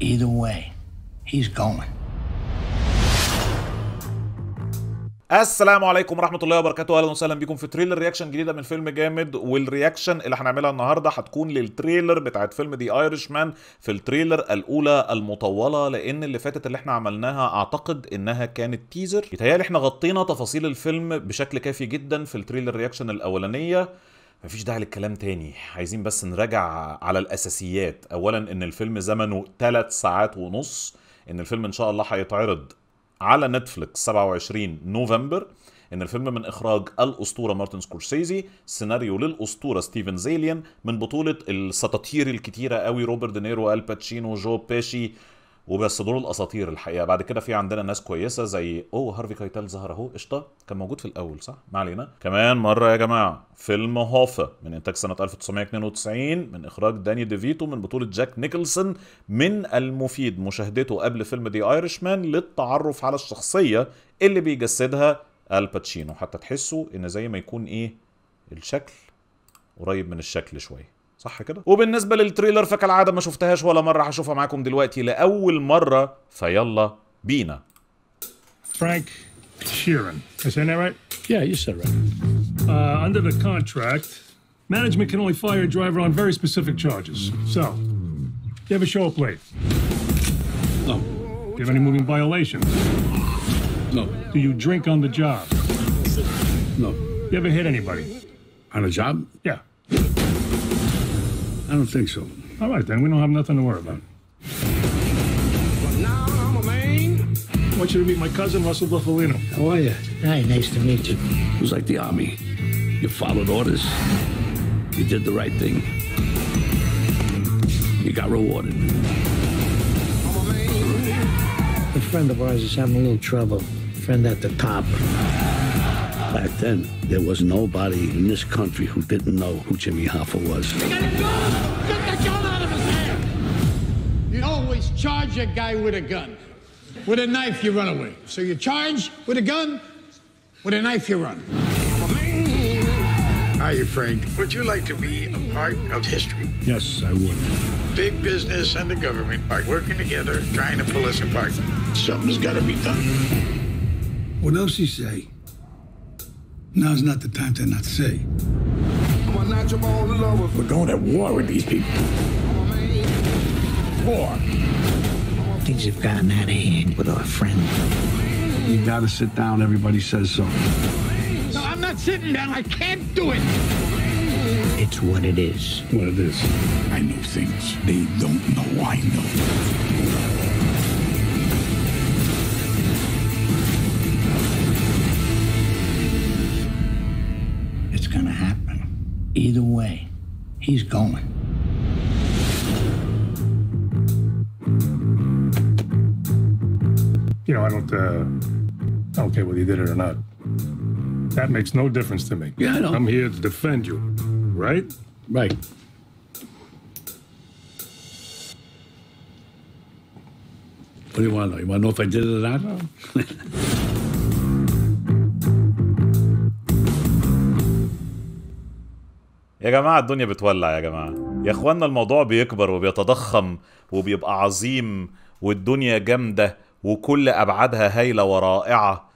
Either way, he's going. السلام عليكم ورحمه الله وبركاته اهلا وسهلا بيكم في تريلر رياكشن جديده من فيلم جامد والرياكشن اللي هنعملها النهارده هتكون للتريلر بتاعت فيلم دي ايرش مان في التريلر الاولى المطوله لان اللي فاتت اللي احنا عملناها اعتقد انها كانت تيزر بيتهيألي احنا غطينا تفاصيل الفيلم بشكل كافي جدا في التريلر رياكشن الاولانيه مفيش داعي للكلام تاني عايزين بس نراجع على الاساسيات اولا ان الفيلم زمنه 3 ساعات ونص ان الفيلم ان شاء الله هيتعرض على نتفليكس 27 نوفمبر ان الفيلم من اخراج الاسطوره مارتن سكورسيزي سيناريو للاسطوره ستيفن زيليان من بطوله السطاطير الكتيره قوي روبرت دينيرو الباتشينو جو بيشي وبس دول الاساطير الحقيقه بعد كده في عندنا ناس كويسه زي اوه هارفي كايتال ظهر اهو قشطه كان موجود في الاول صح ما علينا كمان مره يا جماعه فيلم هوفا من انتاج سنه 1992 من اخراج داني ديفيتو من بطوله جاك نيكلسون من المفيد مشاهدته قبل فيلم دي ايرشمان للتعرف على الشخصيه اللي بيجسدها الباتشينو حتى تحسوا ان زي ما يكون ايه الشكل قريب من الشكل شويه صح كده وبالنسبه للتريلر فكالعاده ما شفتهاش ولا مره هشوفها معاكم دلوقتي لاول مره فيلا بينا Frank Sheeran. I saying that right? Yeah, you said right. Uh, under the contract, management can only fire a driver on very specific charges. So, do you ever show up late? No. Do you have any moving violations? No. Do you drink on the job? No. Do You ever hit anybody? On a job? Yeah. I don't think so. All right, then. We don't have nothing to worry about. But now I'm a I want you to meet my cousin, Russell Buffalino. How are you? Hi, nice to meet you. It was like the army. You followed orders. You did the right thing. You got rewarded. A friend of ours is having a little trouble. A friend at the top. Back then, there was nobody in this country who didn't know who Jimmy Hoffa was. Get the gun out of his hand! You always charge a guy with a gun. With a knife, you run away. So you charge with a gun, with a knife, you run. you, Frank. Would you like to be a part of history? Yes, I would. Big business and the government are working together, trying to pull us apart. Something's got to be done. What else you say? Now's not the time to not say. We're going at war with these people. War. Things have gotten out of hand with our friend. You gotta sit down. Everybody says so. No, I'm not sitting down. I can't do it. It's what it is. What it is. I know things they don't know I know. going to happen. Either way, he's going. You know, I don't, uh, I don't care whether you did it or not. That makes no difference to me. Yeah, I know. I'm here to defend you, right? Right. What do you want to know? You want to know if I did it or not? No. يا جماعة الدنيا بتولع يا جماعة يا اخوانا الموضوع بيكبر وبيتضخم وبيبقى عظيم والدنيا جامدة وكل أبعادها هايلة ورائعة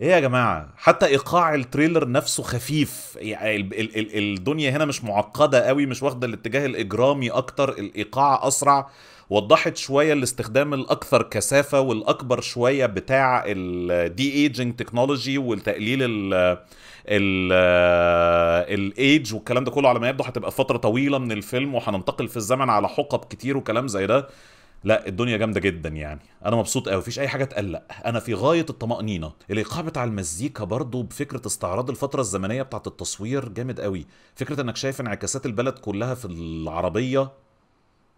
ايه يا جماعة حتى ايقاع التريلر نفسه خفيف يعني ال ال ال الدنيا هنا مش معقدة قوي مش واخدة الاتجاه الاجرامي اكتر الايقاع اسرع وضحت شويه الاستخدام الاكثر كثافه والاكبر شويه بتاع الدي ايجينج تكنولوجي والتقليل الايدج آه، والكلام ده كله على ما يبدو هتبقى فتره طويله من الفيلم وهننتقل في الزمن على حقب كتير وكلام زي ده لا الدنيا جامده جدا يعني انا مبسوط قوي مفيش اي حاجه تقلق انا في غايه الطمانينه الايقاع بتاع المزيكا برضو بفكره استعراض الفتره الزمنيه بتاعه التصوير جامد قوي فكره انك شايف انعكاسات البلد كلها في العربيه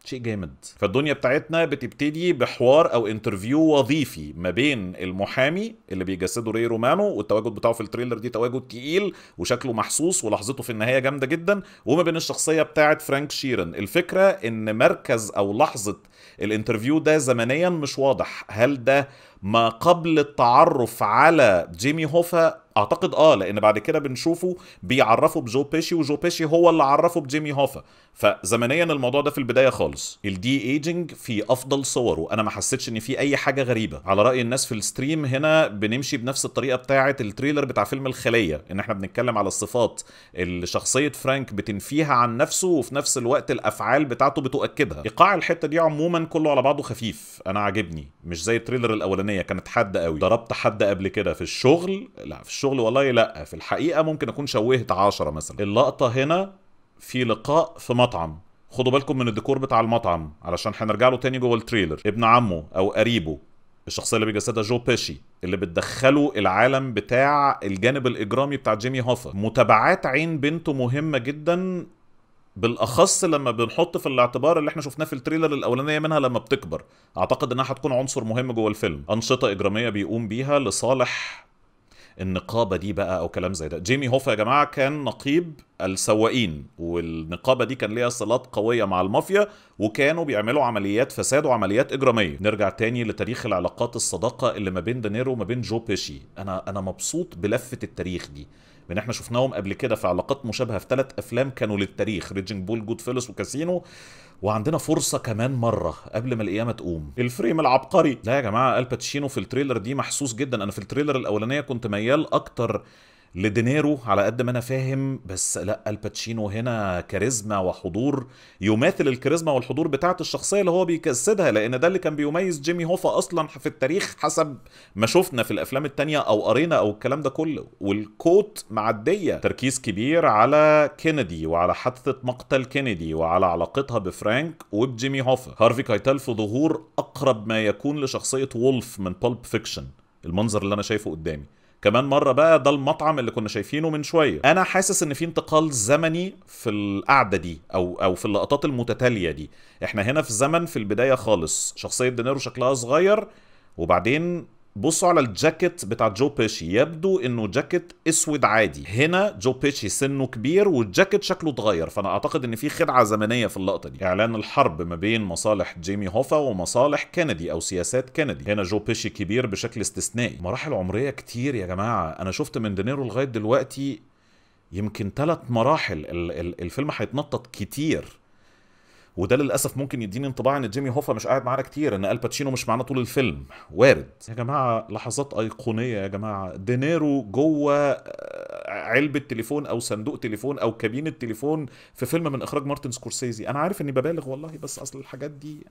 شيء جامد فالدنيا بتاعتنا بتبتدي بحوار او انترفيو وظيفي ما بين المحامي اللي بيجسده ري رومانو والتواجد بتاعه في التريلر دي تواجد تقيل وشكله محسوس ولحظته في النهايه جامده جدا وما بين الشخصيه بتاعه فرانك شيرن الفكره ان مركز او لحظه الانترفيو ده زمنيا مش واضح هل ده ما قبل التعرف على جيمي هوفا اعتقد اه لان بعد كده بنشوفه بيعرفه بجو بيشي وجو بيشي هو اللي عرفه بجيمي هوفا فزمنيا الموضوع ده في البدايه خالص الدي ايجنج في افضل صوره انا ما حسيتش ان في اي حاجه غريبه على راي الناس في الستريم هنا بنمشي بنفس الطريقه بتاعه التريلر بتاع فيلم الخليه ان احنا بنتكلم على الصفات اللي شخصيه فرانك بتنفيها عن نفسه وفي نفس الوقت الافعال بتاعته بتؤكدها ايقاع الحته دي عموما كله على بعضه خفيف انا عاجبني مش زي التريلر الاولانيه كانت حاده قوي ضربت حد قبل كده في الشغل لا في الشغل الشغل والله لا في الحقيقه ممكن اكون شوهت عشرة مثلا اللقطه هنا في لقاء في مطعم خدوا بالكم من الديكور بتاع المطعم علشان هنرجع له تاني جوه التريلر ابن عمه او قريبه الشخصيه اللي بيجسدها جو بيشي اللي بتدخله العالم بتاع الجانب الاجرامي بتاع جيمي هوفر متابعات عين بنته مهمه جدا بالاخص لما بنحط في الاعتبار اللي احنا شفناه في التريلر الاولانيه منها لما بتكبر اعتقد انها هتكون عنصر مهم جوه الفيلم انشطه اجراميه بيقوم بيها لصالح النقابه دي بقى او كلام زي ده جيمي هوفا يا جماعه كان نقيب السواقين والنقابه دي كان ليها صلات قويه مع المافيا وكانوا بيعملوا عمليات فساد وعمليات اجراميه نرجع تاني لتاريخ العلاقات الصداقه اللي ما بين دانيرو وما بين جو بيشي انا انا مبسوط بلفه التاريخ دي لان احنا شفناهم قبل كده في علاقات مشابهه في ثلاث افلام كانوا للتاريخ ريجنج بول جود فيلس وكاسينو وعندنا فرصه كمان مره قبل ما القيامه تقوم الفريم العبقري لا يا جماعه الباتشينو في التريلر دي محسوس جدا انا في التريلر الاولانيه كنت ميال اكتر لدينيرو على قد ما انا فاهم بس لا الباتشينو هنا كاريزما وحضور يماثل الكاريزما والحضور بتاعت الشخصيه اللي هو بيجسدها لان ده اللي كان بيميز جيمي هوفا اصلا في التاريخ حسب ما شفنا في الافلام التانية او قرينا او الكلام ده كله والكوت معديه تركيز كبير على كينيدي وعلى حادثه مقتل كينيدي وعلى علاقتها بفرانك وبجيمي هوفا هارفي كايتال في ظهور اقرب ما يكون لشخصيه وولف من بولب فيكشن المنظر اللي انا شايفه قدامي كمان مره بقى ده المطعم اللي كنا شايفينه من شويه انا حاسس ان في انتقال زمني في القعده دي او او في اللقطات المتتاليه دي احنا هنا في زمن في البدايه خالص شخصيه دينيرو شكلها صغير وبعدين بصوا على الجاكيت بتاع جو بيشي يبدو انه جاكيت اسود عادي هنا جو بيشي سنه كبير والجاكيت شكله اتغير فانا اعتقد ان في خدعه زمنيه في اللقطه دي اعلان الحرب ما بين مصالح جيمي هوفا ومصالح كندي او سياسات كندي هنا جو بيشي كبير بشكل استثنائي مراحل عمريه كتير يا جماعه انا شفت من دينيرو لغايه دلوقتي يمكن ثلاث مراحل الفيلم هيتنطط كتير وده للاسف ممكن يديني انطباع ان جيمي هوفا مش قاعد معانا كتير ان الباتشينو مش معانا طول الفيلم وارد يا جماعه لحظات ايقونيه يا جماعه دينيرو جوه آه، علبه تليفون او صندوق تليفون او كابينه تليفون في فيلم من اخراج مارتن سكورسيزي انا عارف اني ببالغ والله بس اصل الحاجات دي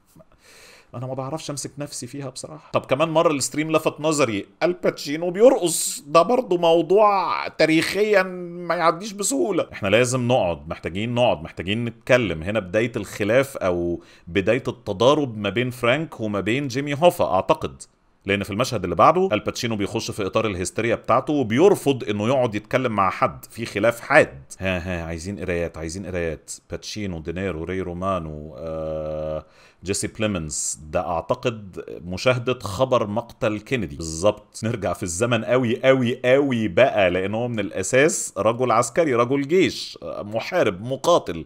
انا ما بعرفش امسك نفسي فيها بصراحه طب كمان مره الستريم لفت نظري الباتشينو بيرقص ده برضه موضوع تاريخيا ما يعديش بسهوله احنا لازم نقعد محتاجين نقعد محتاجين نتكلم هنا بدايه الخلاف او بدايه التضارب ما بين فرانك وما بين جيمي هوفا اعتقد لان في المشهد اللي بعده الباتشينو بيخش في اطار الهستيريا بتاعته وبيرفض انه يقعد يتكلم مع حد في خلاف حاد ها ها عايزين قرايات عايزين قرايات باتشينو دينيرو ري رومانو آه جيسي بليمنز ده اعتقد مشاهده خبر مقتل كينيدي بالظبط نرجع في الزمن قوي قوي قوي بقى لان هو من الاساس رجل عسكري رجل جيش محارب مقاتل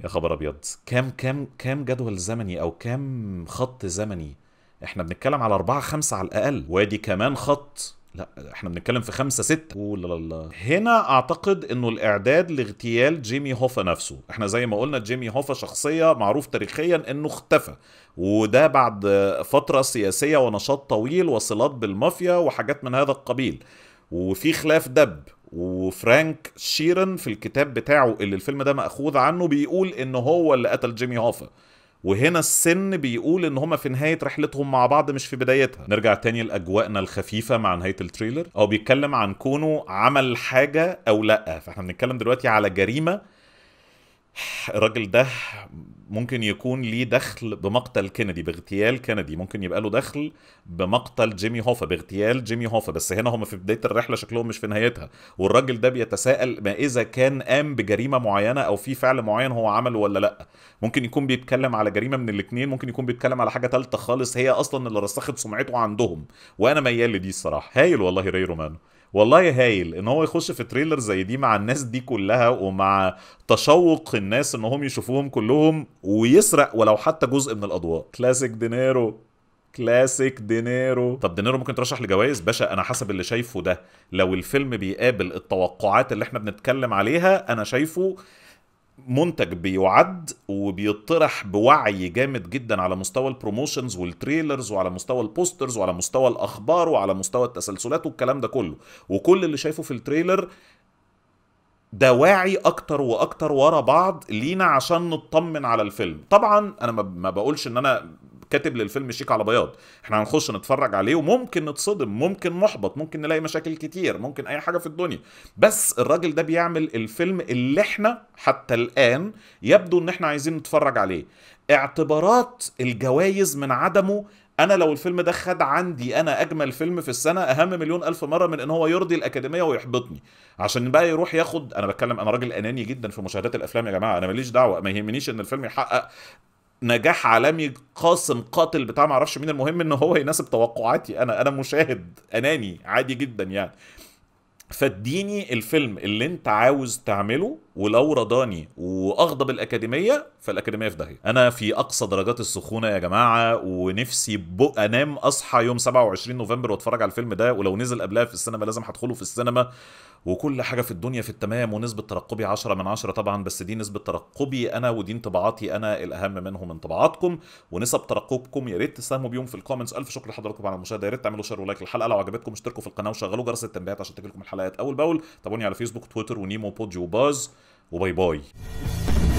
يا خبر ابيض كام كام كام جدول زمني او كام خط زمني احنا بنتكلم على أربعة خمسة على الأقل وادي كمان خط لا احنا بنتكلم في خمسة ستة لا هنا اعتقد انه الاعداد لاغتيال جيمي هوفا نفسه احنا زي ما قلنا جيمي هوفا شخصية معروف تاريخيا انه اختفى وده بعد فترة سياسية ونشاط طويل وصلات بالمافيا وحاجات من هذا القبيل وفي خلاف دب وفرانك شيرن في الكتاب بتاعه اللي الفيلم ده مأخوذ عنه بيقول ان هو اللي قتل جيمي هوفا وهنا السن بيقول ان هما في نهايه رحلتهم مع بعض مش في بدايتها نرجع تاني لاجواءنا الخفيفه مع نهايه التريلر او بيتكلم عن كونه عمل حاجه او لا فاحنا بنتكلم دلوقتي على جريمه الراجل ده ممكن يكون ليه دخل بمقتل كندي باغتيال كندي ممكن يبقى له دخل بمقتل جيمي هوفا باغتيال جيمي هوفا بس هنا هم في بدايه الرحله شكلهم مش في نهايتها والراجل ده بيتساءل ما اذا كان قام بجريمه معينه او في فعل معين هو عمله ولا لا ممكن يكون بيتكلم على جريمه من الاثنين ممكن يكون بيتكلم على حاجه ثالثه خالص هي اصلا اللي رسخت سمعته عندهم وانا ميال لدي الصراحه هايل والله ري رومانو والله يا هايل ان هو يخش في تريلر زي دي مع الناس دي كلها ومع تشوق الناس ان هم يشوفوهم كلهم ويسرق ولو حتى جزء من الاضواء كلاسيك دينيرو كلاسيك دينيرو طب دينيرو ممكن ترشح لجوائز باشا انا حسب اللي شايفه ده لو الفيلم بيقابل التوقعات اللي احنا بنتكلم عليها انا شايفه منتج بيعد وبيطرح بوعي جامد جدا على مستوى البروموشنز والتريلرز وعلى مستوى البوسترز وعلى مستوى الاخبار وعلى مستوى التسلسلات والكلام ده كله وكل اللي شايفه في التريلر ده واعي اكتر واكتر ورا بعض لينا عشان نطمن على الفيلم طبعا انا ما بقولش ان انا كاتب للفيلم شيك على بياض احنا هنخش نتفرج عليه وممكن نتصدم ممكن نحبط ممكن نلاقي مشاكل كتير ممكن اي حاجه في الدنيا بس الراجل ده بيعمل الفيلم اللي احنا حتى الان يبدو ان احنا عايزين نتفرج عليه اعتبارات الجوائز من عدمه انا لو الفيلم ده خد عندي انا اجمل فيلم في السنه اهم مليون الف مره من ان هو يرضي الاكاديميه ويحبطني عشان بقى يروح ياخد انا بتكلم انا راجل اناني جدا في مشاهدات الافلام يا جماعه انا ماليش دعوه ما يهمنيش ان الفيلم يحقق نجاح عالمي قاسم قاتل بتاع معرفش مين المهم ان هو يناسب توقعاتي انا انا مشاهد اناني عادي جدا يعني فاديني الفيلم اللي انت عاوز تعمله ولو رضاني واغضب الاكاديميه فالاكاديميه في داهيه انا في اقصى درجات السخونه يا جماعه ونفسي بق انام اصحى يوم 27 نوفمبر واتفرج على الفيلم ده ولو نزل قبلها في السينما لازم هدخله في السينما وكل حاجه في الدنيا في التمام ونسبه ترقبي 10 من 10 طبعا بس دي نسبه ترقبي انا ودي انطباعاتي انا الاهم منهم انطباعاتكم ونسب ترقبكم يا ريت تساهموا بيهم في الكومنتس الف شكر لحضراتكم على المشاهده يا ريت تعملوا شير ولايك للحلقه لو عجبتكم اشتركوا في القناه وشغلوا جرس التنبيهات عشان تجيلكم الحلقات اول باول تابعوني على فيسبوك تويتر ونيمو بودجي وباز وباي باي